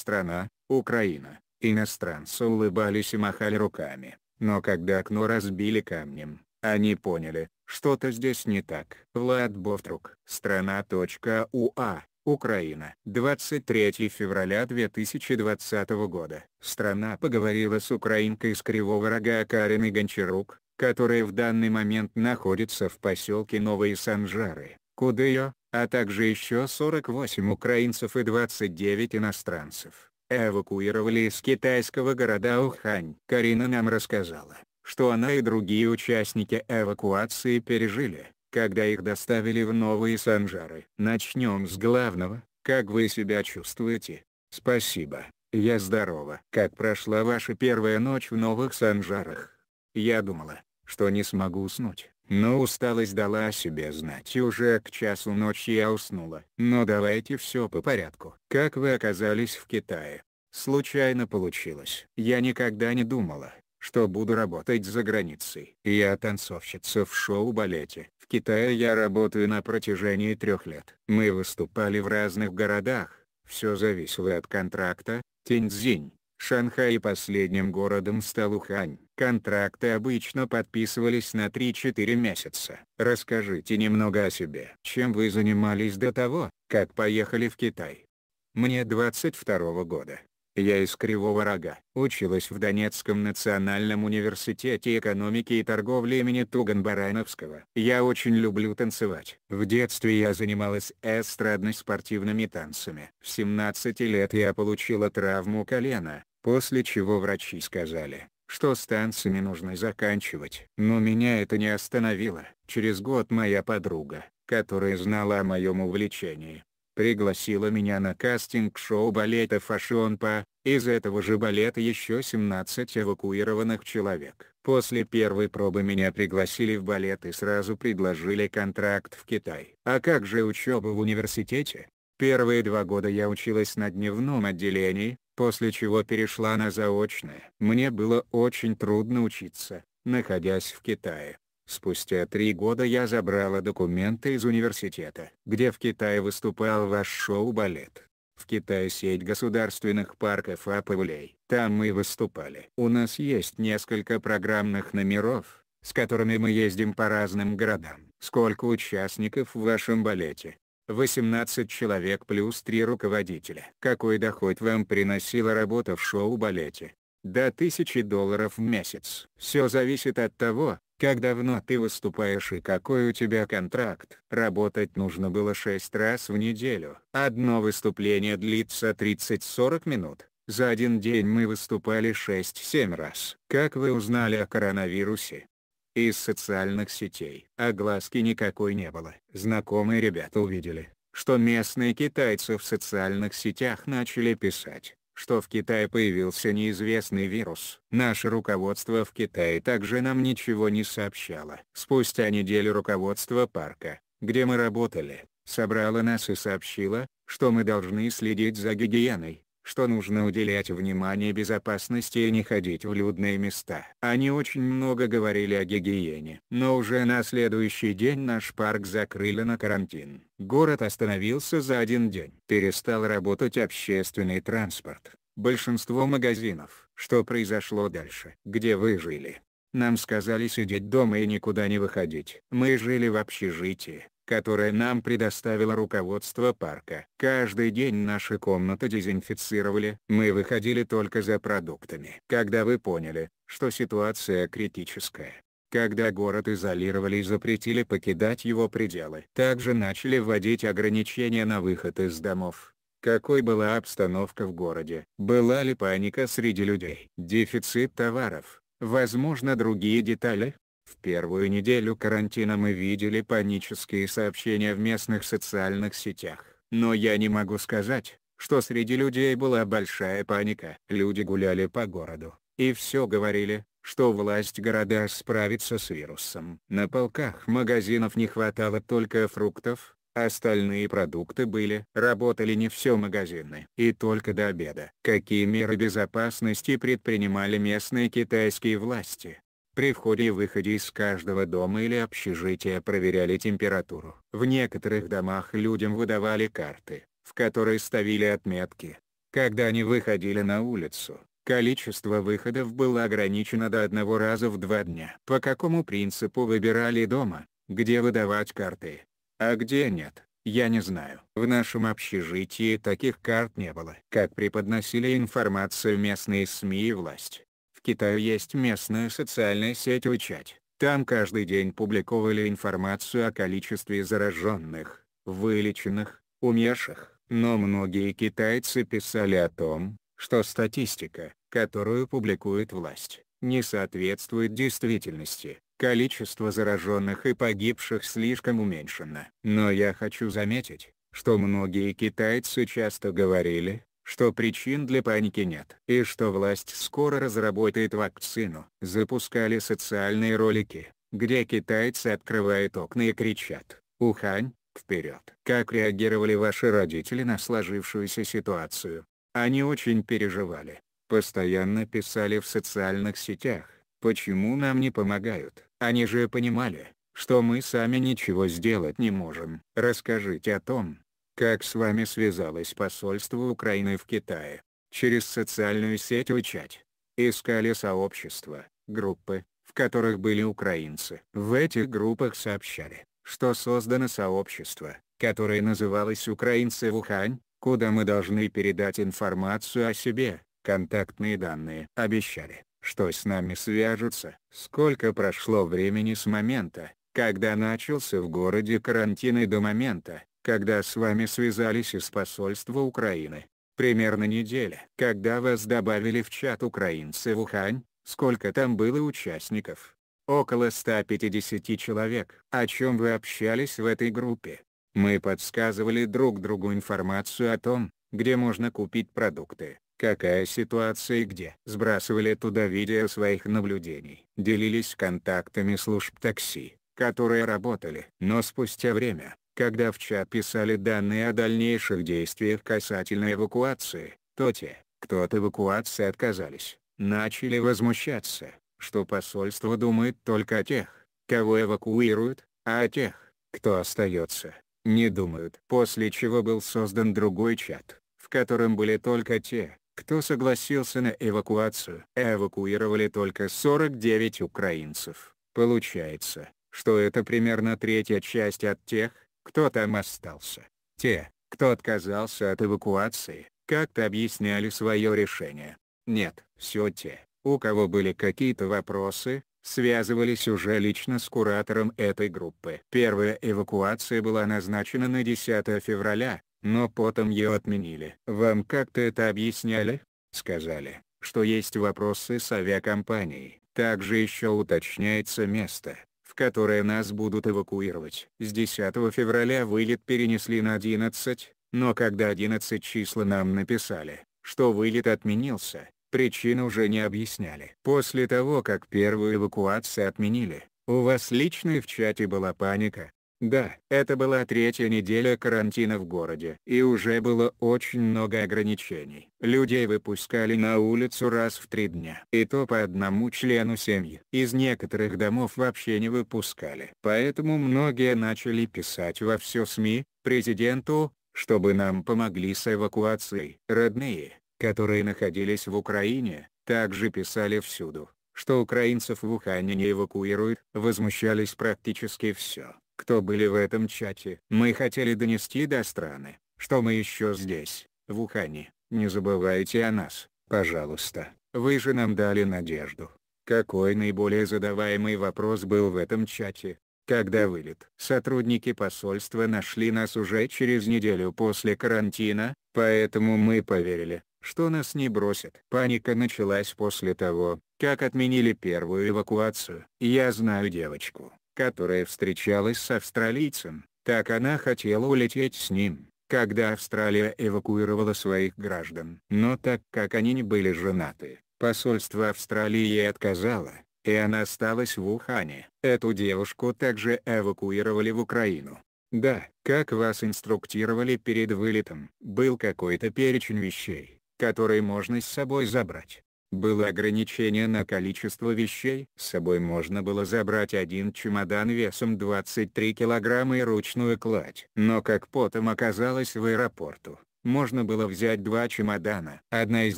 страна, Украина, иностранцы улыбались и махали руками, но когда окно разбили камнем, они поняли, что-то здесь не так. Влад Бовтрук. Страна.уа. Украина. 23 февраля 2020 года. Страна поговорила с украинкой из Кривого Рога Кариной Гончарук, которая в данный момент находится в поселке Новые Санжары, куда ее, а также еще 48 украинцев и 29 иностранцев, эвакуировали из китайского города Ухань. Карина нам рассказала, что она и другие участники эвакуации пережили, когда их доставили в новые санжары. Начнем с главного, как вы себя чувствуете? Спасибо, я здорова. Как прошла ваша первая ночь в новых санжарах? Я думала, что не смогу уснуть, но усталость дала о себе знать и уже к часу ночи я уснула. Но давайте все по порядку. Как вы оказались в Китае? Случайно получилось. Я никогда не думала, что буду работать за границей. Я танцовщица в шоу-балете. В Китае я работаю на протяжении трех лет. Мы выступали в разных городах, все зависело от контракта, Теньцзинь, Шанхай последним городом стал Ухань. Контракты обычно подписывались на 3-4 месяца. Расскажите немного о себе. Чем вы занимались до того, как поехали в Китай? Мне 22 -го года. Я из Кривого Рога. Училась в Донецком национальном университете экономики и торговли имени Туган Барановского. Я очень люблю танцевать. В детстве я занималась эстрадно-спортивными танцами. В 17 лет я получила травму колена, После чего врачи сказали, что с танцами нужно заканчивать. Но меня это не остановило. Через год моя подруга, которая знала о моем увлечении, пригласила меня на кастинг-шоу балета Фашионпа, из этого же балета еще 17 эвакуированных человек. После первой пробы меня пригласили в балет и сразу предложили контракт в Китай. А как же учеба в университете? Первые два года я училась на дневном отделении, после чего перешла на заочное. Мне было очень трудно учиться, находясь в Китае. Спустя три года я забрала документы из университета, где в Китае выступал ваш шоу-балет. В Китае сеть государственных парков Апавлей. Там мы выступали. У нас есть несколько программных номеров, с которыми мы ездим по разным городам. Сколько участников в вашем балете? 18 человек плюс 3 руководителя. Какой доход вам приносила работа в шоу-балете? До 1000 долларов в месяц. Все зависит от того, как давно ты выступаешь и какой у тебя контракт. Работать нужно было 6 раз в неделю. Одно выступление длится 30-40 минут. За один день мы выступали 6-7 раз. Как вы узнали о коронавирусе? из социальных сетей. Огласки а никакой не было. Знакомые ребята увидели, что местные китайцы в социальных сетях начали писать, что в Китае появился неизвестный вирус. Наше руководство в Китае также нам ничего не сообщало. Спустя неделю руководство парка, где мы работали, собрало нас и сообщило, что мы должны следить за гигиеной, что нужно уделять внимание безопасности и не ходить в людные места. Они очень много говорили о гигиене. Но уже на следующий день наш парк закрыли на карантин. Город остановился за один день. Перестал работать общественный транспорт. Большинство магазинов. Что произошло дальше? Где вы жили? Нам сказали сидеть дома и никуда не выходить. Мы жили в общежитии которое нам предоставило руководство парка. Каждый день наши комнаты дезинфицировали. Мы выходили только за продуктами. Когда вы поняли, что ситуация критическая, когда город изолировали и запретили покидать его пределы. Также начали вводить ограничения на выход из домов. Какой была обстановка в городе? Была ли паника среди людей? Дефицит товаров, возможно другие детали? В первую неделю карантина мы видели панические сообщения в местных социальных сетях. Но я не могу сказать, что среди людей была большая паника. Люди гуляли по городу, и все говорили, что власть города справится с вирусом. На полках магазинов не хватало только фруктов, остальные продукты были. Работали не все магазины. И только до обеда. Какие меры безопасности предпринимали местные китайские власти? При входе и выходе из каждого дома или общежития проверяли температуру. В некоторых домах людям выдавали карты, в которые ставили отметки. Когда они выходили на улицу, количество выходов было ограничено до одного раза в два дня. По какому принципу выбирали дома, где выдавать карты, а где нет? Я не знаю. В нашем общежитии таких карт не было. Как преподносили информацию местные СМИ и власть, в Китае есть местная социальная сеть WeChat. Там каждый день публиковали информацию о количестве зараженных, вылеченных, умерших. Но многие китайцы писали о том, что статистика, которую публикует власть, не соответствует действительности. Количество зараженных и погибших слишком уменьшено. Но я хочу заметить, что многие китайцы часто говорили, что причин для паники нет. И что власть скоро разработает вакцину. Запускали социальные ролики, где китайцы открывают окна и кричат «Ухань, вперед!». Как реагировали ваши родители на сложившуюся ситуацию? Они очень переживали, постоянно писали в социальных сетях, почему нам не помогают. Они же понимали, что мы сами ничего сделать не можем. Расскажите о том, как с вами связалось посольство Украины в Китае? Через социальную сеть WeChat. Искали сообщества, группы, в которых были украинцы. В этих группах сообщали, что создано сообщество, которое называлось «Украинцы в Ухань», куда мы должны передать информацию о себе, контактные данные. Обещали, что с нами свяжутся. Сколько прошло времени с момента, когда начался в городе карантин и до момента, когда с вами связались из посольства Украины. Примерно неделя. Когда вас добавили в чат украинцы в Ухань, сколько там было участников? Около 150 человек. О чем вы общались в этой группе? Мы подсказывали друг другу информацию о том, где можно купить продукты, какая ситуация и где. Сбрасывали туда видео своих наблюдений. Делились контактами служб такси, которые работали. Но спустя время, когда в ЧА писали данные о дальнейших действиях касательно эвакуации, то те, кто от эвакуации отказались, начали возмущаться, что посольство думает только о тех, кого эвакуируют, а о тех, кто остается, не думают. После чего был создан другой чат, в котором были только те, кто согласился на эвакуацию. А эвакуировали только 49 украинцев. Получается, что это примерно третья часть от тех, кто там остался. Те, кто отказался от эвакуации, как-то объясняли свое решение. Нет, все те, у кого были какие-то вопросы, связывались уже лично с куратором этой группы. Первая эвакуация была назначена на 10 февраля, но потом ее отменили. «Вам как-то это объясняли?» Сказали, что есть вопросы с авиакомпанией. Также еще уточняется место, которые нас будут эвакуировать. С 10 февраля вылет перенесли на 11, но когда 11 числа нам написали, что вылет отменился, причин уже не объясняли. После того как первую эвакуацию отменили, у вас лично в чате была паника, да, это была третья неделя карантина в городе. И уже было очень много ограничений. Людей выпускали на улицу раз в три дня. И то по одному члену семьи. Из некоторых домов вообще не выпускали. Поэтому многие начали писать во все СМИ, президенту, чтобы нам помогли с эвакуацией. Родные, которые находились в Украине, также писали всюду, что украинцев в Ухане не эвакуируют. Возмущались практически все кто были в этом чате. Мы хотели донести до страны, что мы еще здесь, в Ухане. Не забывайте о нас, пожалуйста. Вы же нам дали надежду. Какой наиболее задаваемый вопрос был в этом чате? Когда вылет? Сотрудники посольства нашли нас уже через неделю после карантина, поэтому мы поверили, что нас не бросят. Паника началась после того, как отменили первую эвакуацию. Я знаю девочку, которая встречалась с австралийцем, так она хотела улететь с ним, когда Австралия эвакуировала своих граждан. Но так как они не были женаты, посольство Австралии ей отказало, и она осталась в Ухане. Эту девушку также эвакуировали в Украину. Да, как вас инструктировали перед вылетом, был какой-то перечень вещей, которые можно с собой забрать. Было ограничение на количество вещей. С собой можно было забрать один чемодан весом 23 килограмма и ручную кладь. Но как потом оказалось в аэропорту, можно было взять два чемодана. Одна из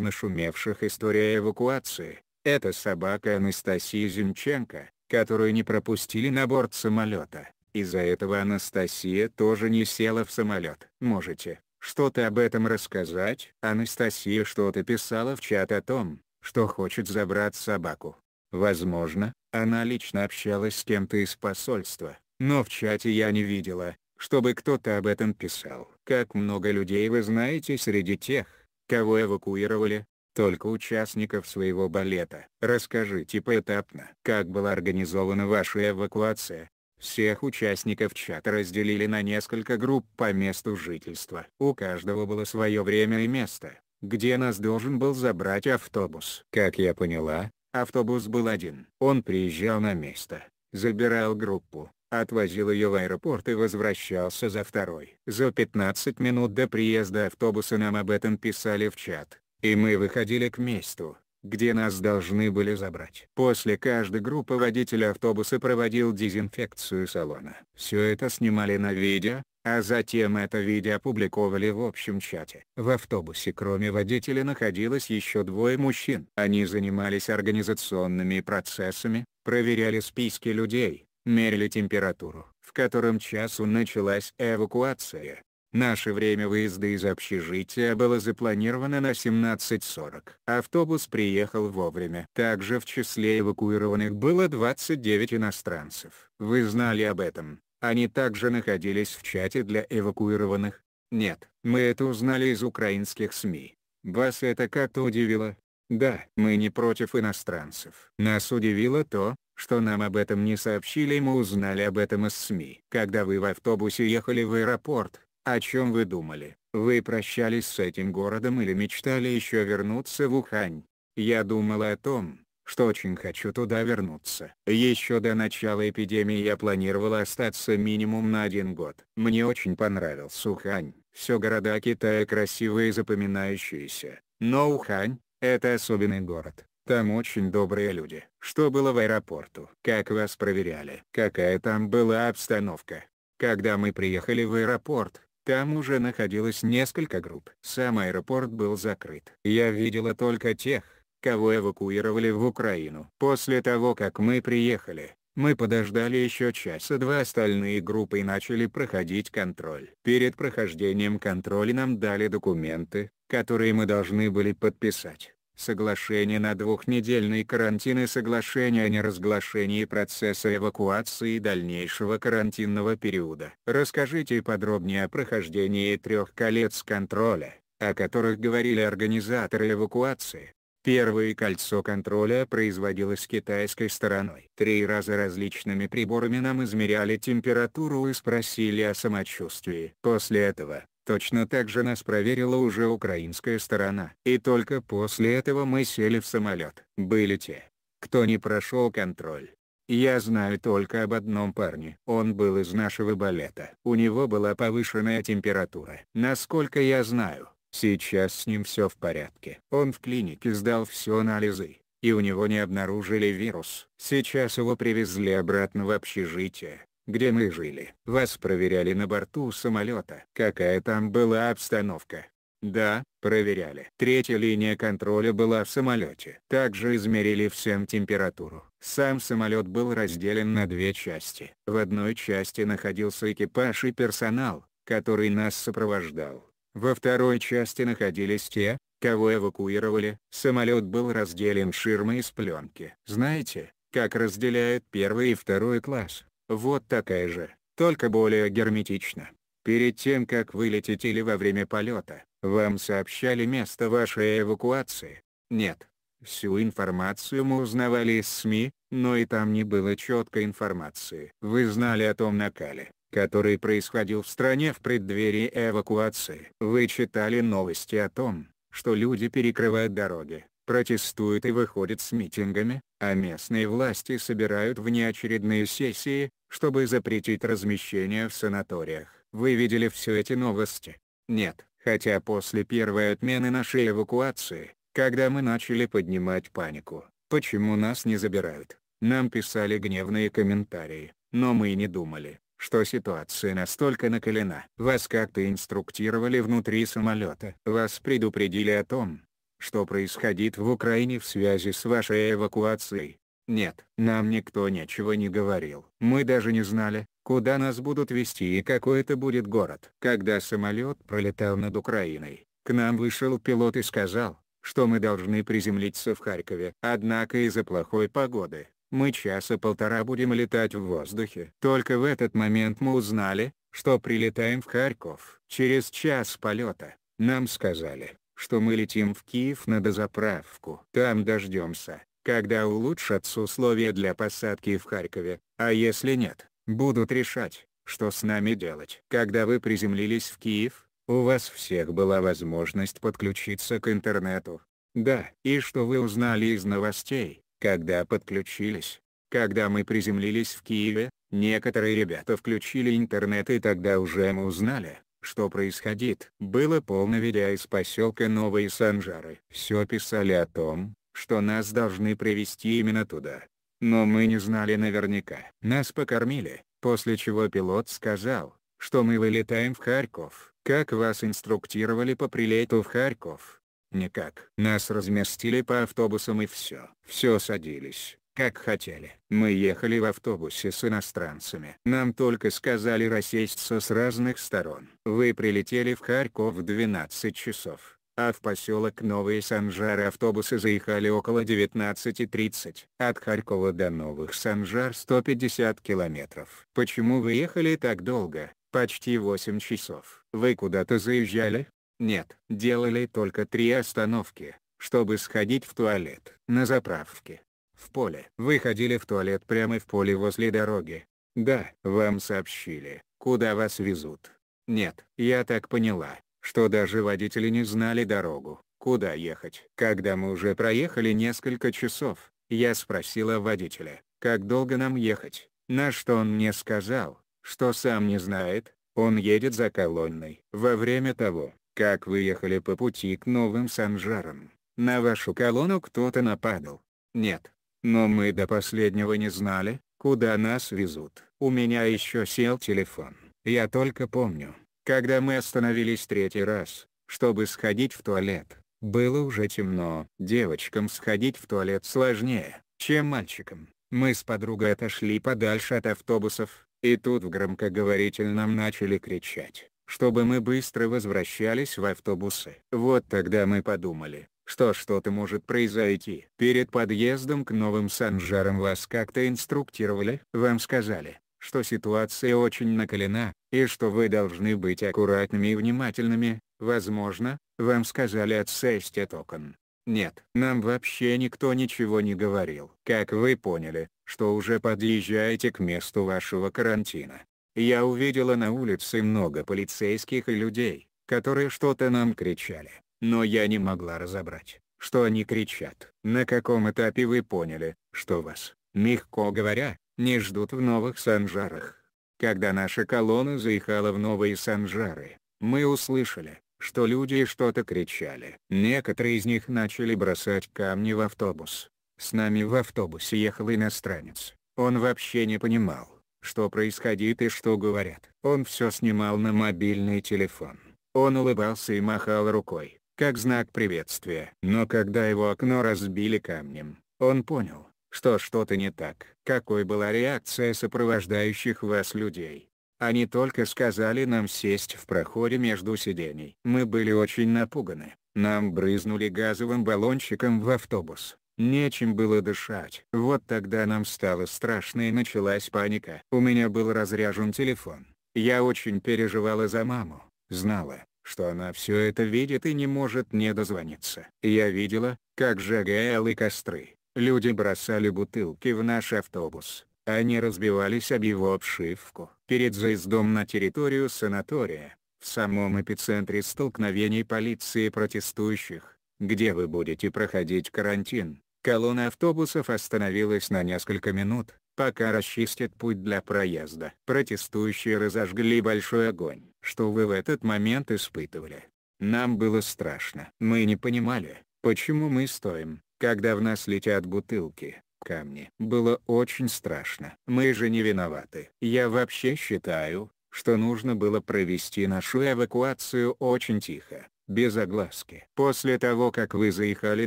нашумевших история эвакуации – это собака Анастасии Зимченко, которую не пропустили на борт самолета. Из-за этого Анастасия тоже не села в самолет. Можете что-то об этом рассказать? Анастасия что-то писала в чат о том, что хочет забрать собаку. Возможно, она лично общалась с кем-то из посольства, но в чате я не видела, чтобы кто-то об этом писал. Как много людей вы знаете среди тех, кого эвакуировали? Только участников своего балета. Расскажите поэтапно, как была организована ваша эвакуация. Всех участников чата разделили на несколько групп по месту жительства. У каждого было свое время и место, где нас должен был забрать автобус. Как я поняла, автобус был один. Он приезжал на место, забирал группу, отвозил ее в аэропорт и возвращался за второй. За 15 минут до приезда автобуса нам об этом писали в чат, и мы выходили к месту, где нас должны были забрать. После каждой группы водитель автобуса проводил дезинфекцию салона. Все это снимали на видео, а затем это видео опубликовали в общем чате. В автобусе кроме водителя находилось еще двое мужчин. Они занимались организационными процессами, проверяли списки людей, мерили температуру. В котором часу началась эвакуация. Наше время выезда из общежития было запланировано на 17.40. Автобус приехал вовремя. Также в числе эвакуированных было 29 иностранцев. Вы знали об этом. Они также находились в чате для эвакуированных? Нет. Мы это узнали из украинских СМИ. Вас это как-то удивило? Да, мы не против иностранцев. Нас удивило то, что нам об этом не сообщили мы узнали об этом из СМИ. Когда вы в автобусе ехали в аэропорт, о чем вы думали? Вы прощались с этим городом или мечтали еще вернуться в Ухань? Я думала о том, что очень хочу туда вернуться. Еще до начала эпидемии я планировала остаться минимум на один год. Мне очень понравился Ухань. Все города Китая красивые и запоминающиеся. Но Ухань — это особенный город. Там очень добрые люди. Что было в аэропорту? Как вас проверяли? Какая там была обстановка? Когда мы приехали в аэропорт, там уже находилось несколько групп. Сам аэропорт был закрыт. Я видела только тех, кого эвакуировали в Украину. После того как мы приехали, мы подождали еще часа два остальные группы и начали проходить контроль. Перед прохождением контроля нам дали документы, которые мы должны были подписать. Соглашение на двухнедельный карантин и соглашение о неразглашении процесса эвакуации и дальнейшего карантинного периода. Расскажите подробнее о прохождении трех колец контроля, о которых говорили организаторы эвакуации. Первое кольцо контроля производилось китайской стороной. Три раза различными приборами нам измеряли температуру и спросили о самочувствии. После этого, Точно так же нас проверила уже украинская сторона. И только после этого мы сели в самолет. Были те, кто не прошел контроль. Я знаю только об одном парне. Он был из нашего балета. У него была повышенная температура. Насколько я знаю, Сейчас с ним все в порядке. Он в клинике сдал все анализы, и у него не обнаружили вирус. Сейчас его привезли обратно в общежитие, где мы жили. Вас проверяли на борту самолета. Какая там была обстановка? Да, проверяли. Третья линия контроля была в самолете. Также измерили всем температуру. Сам самолет был разделен на две части. В одной части находился экипаж и персонал, который нас сопровождал. Во второй части находились те, кого эвакуировали. Самолет был разделен ширмой из пленки. Знаете, как разделяют первый и второй класс? Вот такая же, только более герметично. Перед тем как вылететь или во время полета, вам сообщали место вашей эвакуации? Нет. Всю информацию мы узнавали из СМИ, но и там не было четкой информации. Вы знали о том накале, который происходил в стране в преддверии эвакуации. Вы читали новости о том, что люди перекрывают дороги, протестуют и выходят с митингами, а местные власти собирают внеочередные сессии, чтобы запретить размещение в санаториях. Вы видели все эти новости? Нет. Хотя после первой отмены нашей эвакуации, когда мы начали поднимать панику, почему нас не забирают, нам писали гневные комментарии, но мы не думали, что ситуация настолько накалена. Вас как-то инструктировали внутри самолета. Вас предупредили о том, что происходит в Украине в связи с вашей эвакуацией. Нет, нам никто ничего не говорил. Мы даже не знали, куда нас будут вести и какой это будет город. Когда самолет пролетал над Украиной, к нам вышел пилот и сказал, что мы должны приземлиться в Харькове. Однако из-за плохой погоды, мы часа полтора будем летать в воздухе. Только в этот момент мы узнали, что прилетаем в Харьков. Через час полета, нам сказали, что мы летим в Киев на дозаправку. Там дождемся, когда улучшатся условия для посадки в Харькове, а если нет, будут решать, что с нами делать. Когда вы приземлились в Киев, у вас всех была возможность подключиться к интернету. Да, и что вы узнали из новостей? Когда подключились, когда мы приземлились в Киеве, некоторые ребята включили интернет и тогда уже мы узнали, что происходит. Было полно видео из поселка Новые Санжары. Все писали о том, что нас должны привести именно туда. Но мы не знали наверняка. Нас покормили, после чего пилот сказал, что мы вылетаем в Харьков. Как вас инструктировали по прилету в Харьков? Никак. Нас разместили по автобусам и все. Все садились, как хотели. Мы ехали в автобусе с иностранцами. Нам только сказали рассесться с разных сторон. Вы прилетели в Харьков в 12 часов. А в поселок Новые Санжары автобусы заехали около 19.30. От Харькова до Новых Санжар 150 километров. Почему вы ехали так долго? Почти 8 часов. Вы куда-то заезжали? Нет, делали только три остановки, чтобы сходить в туалет. На заправке. В поле. Выходили в туалет прямо в поле возле дороги. Да, вам сообщили, куда вас везут. Нет, я так поняла, что даже водители не знали дорогу, куда ехать. Когда мы уже проехали несколько часов, я спросила водителя, как долго нам ехать, на что он мне сказал, что сам не знает, он едет за колонной. Во время того, как вы ехали по пути к новым санжарам, на вашу колонну кто-то нападал. Нет. Но мы до последнего не знали, куда нас везут. У меня еще сел телефон. Я только помню, когда мы остановились третий раз, чтобы сходить в туалет, было уже темно. Девочкам сходить в туалет сложнее, чем мальчикам. Мы с подругой отошли подальше от автобусов, и тут в громкоговоритель нам начали кричать чтобы мы быстро возвращались в автобусы. Вот тогда мы подумали, что что-то может произойти. Перед подъездом к новым санжарам вас как-то инструктировали? Вам сказали, что ситуация очень накалена, и что вы должны быть аккуратными и внимательными, возможно, вам сказали отсесть от окон. Нет, нам вообще никто ничего не говорил. Как вы поняли, что уже подъезжаете к месту вашего карантина, я увидела на улице много полицейских и людей, которые что-то нам кричали, но я не могла разобрать, что они кричат. На каком этапе вы поняли, что вас, мягко говоря, не ждут в новых санжарах? Когда наша колонна заехала в новые санжары, мы услышали, что люди что-то кричали. Некоторые из них начали бросать камни в автобус. С нами в автобусе ехал иностранец, он вообще не понимал, что происходит и что говорят. Он все снимал на мобильный телефон. Он улыбался и махал рукой, как знак приветствия. Но когда его окно разбили камнем, он понял, что что-то не так. Какой была реакция сопровождающих вас людей? Они только сказали нам сесть в проходе между сидений. Мы были очень напуганы. Нам брызнули газовым баллончиком в автобус. Нечем было дышать. Вот тогда нам стало страшно и началась паника. У меня был разряжен телефон. Я очень переживала за маму. Знала, что она все это видит и не может не дозвониться. Я видела, как сжигали костры. Люди бросали бутылки в наш автобус. Они разбивались об его обшивку. Перед заездом на территорию санатория, в самом эпицентре столкновений полиции и протестующих, где вы будете проходить карантин. Колонна автобусов остановилась на несколько минут, пока расчистят путь для проезда. Протестующие разожгли большой огонь. Что вы в этот момент испытывали? Нам было страшно. Мы не понимали, почему мы стоим, когда в нас летят бутылки, камни. Было очень страшно. Мы же не виноваты. Я вообще считаю, что нужно было провести нашу эвакуацию очень тихо, без огласки. После того как вы заехали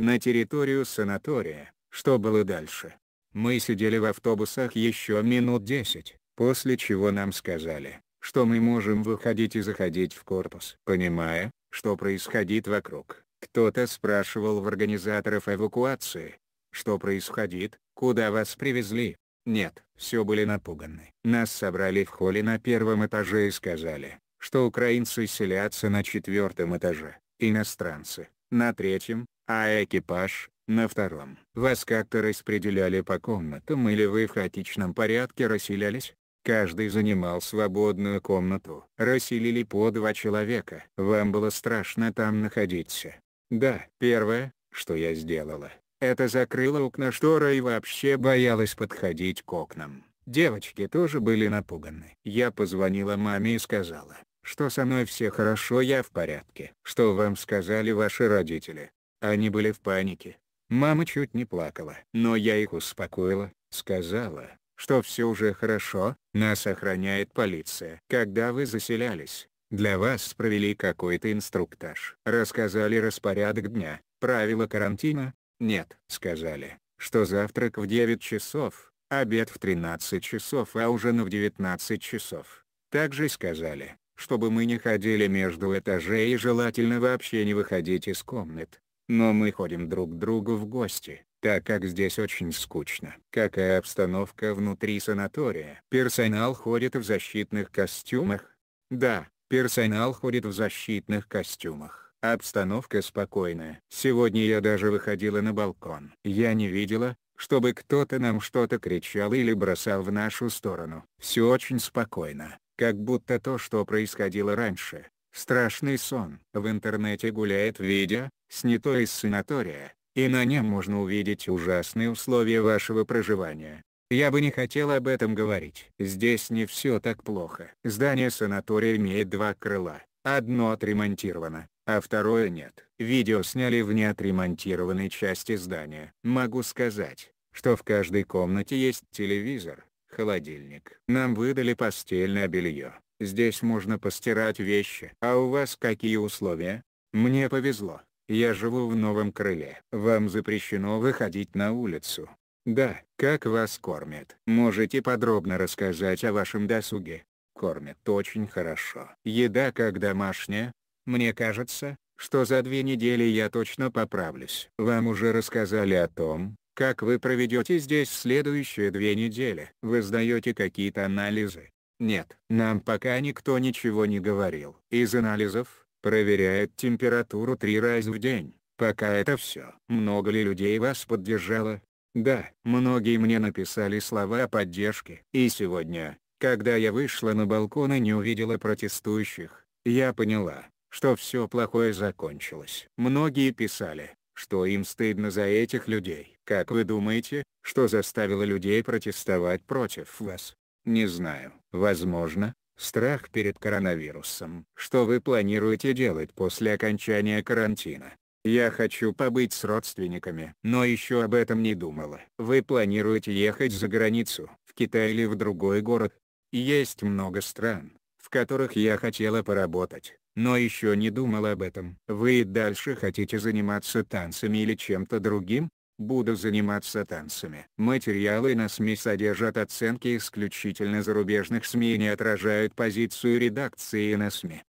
на территорию санатория, что было дальше? Мы сидели в автобусах еще минут 10, после чего нам сказали, что мы можем выходить и заходить в корпус. Понимая, что происходит вокруг, кто-то спрашивал в организаторов эвакуации, что происходит, куда вас привезли. Нет, все были напуганы. Нас собрали в холле на первом этаже и сказали, что украинцы селятся на четвертом этаже, иностранцы — на третьем, а экипаж — на втором. Вас как-то распределяли по комнатам или вы в хаотичном порядке расселялись? Каждый занимал свободную комнату. Расселили по два человека. Вам было страшно там находиться. Да, первое, что я сделала, это закрыла окна штора и вообще боялась подходить к окнам. Девочки тоже были напуганы. Я позвонила маме и сказала, что со мной все хорошо, я в порядке. Что вам сказали ваши родители? Они были в панике. Мама чуть не плакала. Но я их успокоила, сказала, что все уже хорошо, нас охраняет полиция. Когда вы заселялись, для вас провели какой-то инструктаж. Рассказали распорядок дня, правила карантина? Нет. Сказали, что завтрак в 9 часов, обед в 13 часов, а ужин в 19 часов. Также сказали, чтобы мы не ходили между этажей и желательно вообще не выходить из комнат. Но мы ходим друг к другу в гости, так как здесь очень скучно. Какая обстановка внутри санатория? Персонал ходит в защитных костюмах? Да, персонал ходит в защитных костюмах. Обстановка спокойная. Сегодня я даже выходила на балкон. Я не видела, чтобы кто-то нам что-то кричал или бросал в нашу сторону. Все очень спокойно. Как будто то, что происходило раньше, страшный сон. В интернете гуляет видео, снятое из санатория, и на нем можно увидеть ужасные условия вашего проживания. Я бы не хотел об этом говорить. Здесь не все так плохо. Здание санатория имеет два крыла. Одно отремонтировано, а второе нет. Видео сняли в неотремонтированной части здания. Могу сказать, что в каждой комнате есть телевизор, холодильник. Нам выдали постельное белье. Здесь можно постирать вещи. А у вас какие условия? Мне повезло. Я живу в новом крыле. Вам запрещено выходить на улицу. Да, как вас кормят? Можете подробно рассказать о вашем досуге? Кормят очень хорошо. Еда как домашняя? Мне кажется, что за две недели я точно поправлюсь. Вам уже рассказали о том, как вы проведете здесь следующие две недели? Вы сдаете какие-то анализы? Нет. Нам пока никто ничего не говорил. Из анализов, проверяет температуру три раза в день. Пока это все. Много ли людей вас поддержало? Да, многие мне написали слова поддержки. И сегодня, когда я вышла на балкон и не увидела протестующих, я поняла, что все плохое закончилось. Многие писали, что им стыдно за этих людей. Как вы думаете, что заставило людей протестовать против вас? Не знаю. Возможно, страх перед коронавирусом. Что вы планируете делать после окончания карантина? Я хочу побыть с родственниками, но еще об этом не думала. Вы планируете ехать за границу, в Китай или в другой город? Есть много стран, в которых я хотела поработать, но еще не думал об этом. Вы и дальше хотите заниматься танцами или чем-то другим? Буду заниматься танцами. Материалы на СМИ содержат оценки исключительно зарубежных СМИ и не отражают позицию редакции на СМИ.